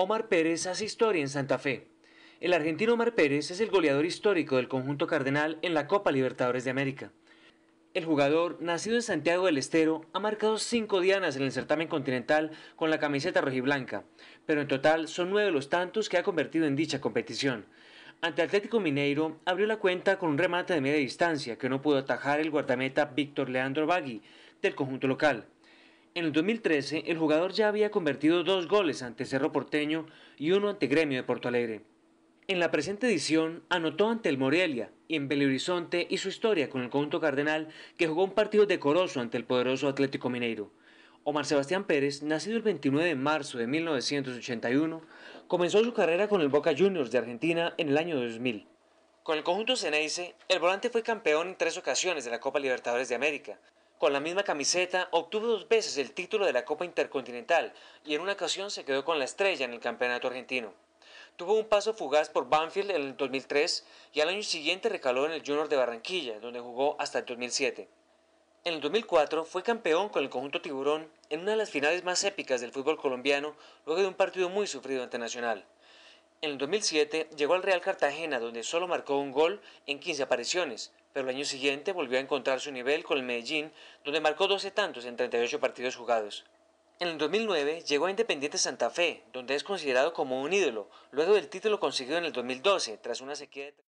Omar Pérez hace historia en Santa Fe. El argentino Omar Pérez es el goleador histórico del conjunto cardenal en la Copa Libertadores de América. El jugador, nacido en Santiago del Estero, ha marcado cinco dianas en el certamen continental con la camiseta rojiblanca, pero en total son nueve los tantos que ha convertido en dicha competición. Ante Atlético Mineiro, abrió la cuenta con un remate de media distancia que no pudo atajar el guardameta Víctor Leandro Bagui del conjunto local. En el 2013, el jugador ya había convertido dos goles ante Cerro Porteño y uno ante Gremio de Porto Alegre. En la presente edición anotó ante el Morelia y en Belo Horizonte su historia con el conjunto cardenal que jugó un partido decoroso ante el poderoso Atlético Mineiro. Omar Sebastián Pérez, nacido el 29 de marzo de 1981, comenzó su carrera con el Boca Juniors de Argentina en el año 2000. Con el conjunto Ceneice, el volante fue campeón en tres ocasiones de la Copa Libertadores de América, con la misma camiseta obtuvo dos veces el título de la Copa Intercontinental y en una ocasión se quedó con la estrella en el Campeonato Argentino. Tuvo un paso fugaz por Banfield en el 2003 y al año siguiente recaló en el Junior de Barranquilla, donde jugó hasta el 2007. En el 2004 fue campeón con el conjunto tiburón en una de las finales más épicas del fútbol colombiano luego de un partido muy sufrido ante Nacional. En el 2007 llegó al Real Cartagena donde solo marcó un gol en 15 apariciones, pero el año siguiente volvió a encontrar su nivel con el Medellín, donde marcó 12 tantos en 38 partidos jugados. En el 2009 llegó a Independiente Santa Fe, donde es considerado como un ídolo, luego del título conseguido en el 2012, tras una sequía de...